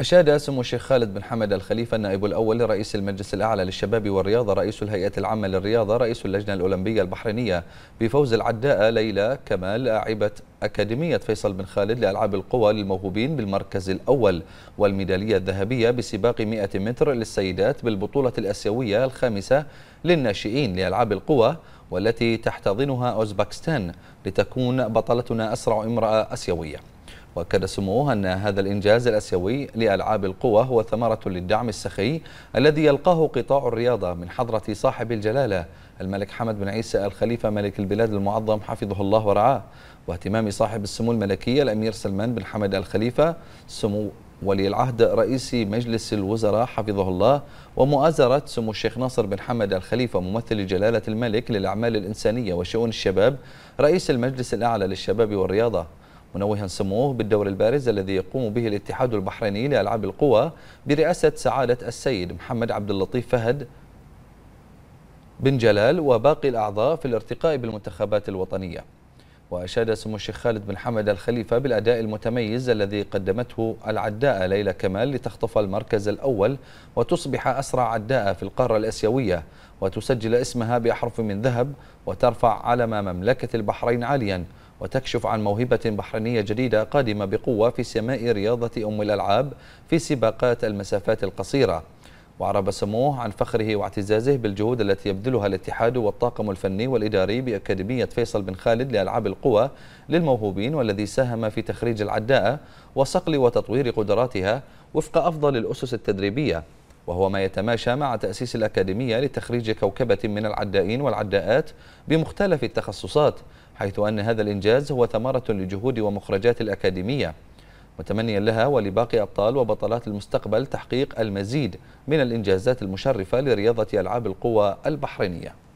أشاد سمو الشيخ خالد بن حمد الخليفة النائب الأول لرئيس المجلس الأعلى للشباب والرياضة رئيس الهيئة العامة للرياضة رئيس اللجنة الأولمبية البحرينية بفوز العداء ليلى كمال لاعبة أكاديمية فيصل بن خالد لألعاب القوى للموهوبين بالمركز الأول والميدالية الذهبية بسباق 100 متر للسيدات بالبطولة الأسيوية الخامسة للناشئين لألعاب القوى والتي تحتضنها أوزبكستان لتكون بطلتنا أسرع امرأة أسيوية واكد سموه ان هذا الانجاز الاسيوي لالعاب القوى هو ثمره للدعم السخي الذي يلقاه قطاع الرياضه من حضره صاحب الجلاله الملك حمد بن عيسى الخليفه ملك البلاد المعظم حفظه الله ورعاه واهتمام صاحب السمو الملكيه الامير سلمان بن حمد الخليفه سمو ولي العهد رئيس مجلس الوزراء حفظه الله ومؤازرة سمو الشيخ ناصر بن حمد الخليفة ممثل جلالة الملك للأعمال الإنسانية وشؤون الشباب رئيس المجلس الأعلى للشباب والرياضة منوها سموه بالدور البارز الذي يقوم به الاتحاد البحريني لألعاب القوى برئاسة سعادة السيد محمد عبد اللطيف فهد بن جلال وباقي الأعضاء في الارتقاء بالمنتخبات الوطنية وأشاد سمو الشيخ خالد بن حمد الخليفة بالأداء المتميز الذي قدمته العداء ليلى كمال لتخطف المركز الأول وتصبح أسرع عداء في القارة الأسيوية وتسجل اسمها بأحرف من ذهب وترفع علم مملكة البحرين عالياً وتكشف عن موهبة بحرينية جديدة قادمة بقوة في سماء رياضة أم الألعاب في سباقات المسافات القصيرة وعرب سموه عن فخره واعتزازه بالجهود التي يبذلها الاتحاد والطاقم الفني والإداري بأكاديمية فيصل بن خالد لألعاب القوى للموهوبين والذي ساهم في تخريج العداءة وصقل وتطوير قدراتها وفق أفضل الأسس التدريبية وهو ما يتماشى مع تأسيس الأكاديمية لتخريج كوكبة من العدائين والعداءات بمختلف التخصصات حيث أن هذا الإنجاز هو ثمرة لجهود ومخرجات الأكاديمية متمنيا لها ولباقي أبطال وبطلات المستقبل تحقيق المزيد من الإنجازات المشرفة لرياضة ألعاب القوى البحرينية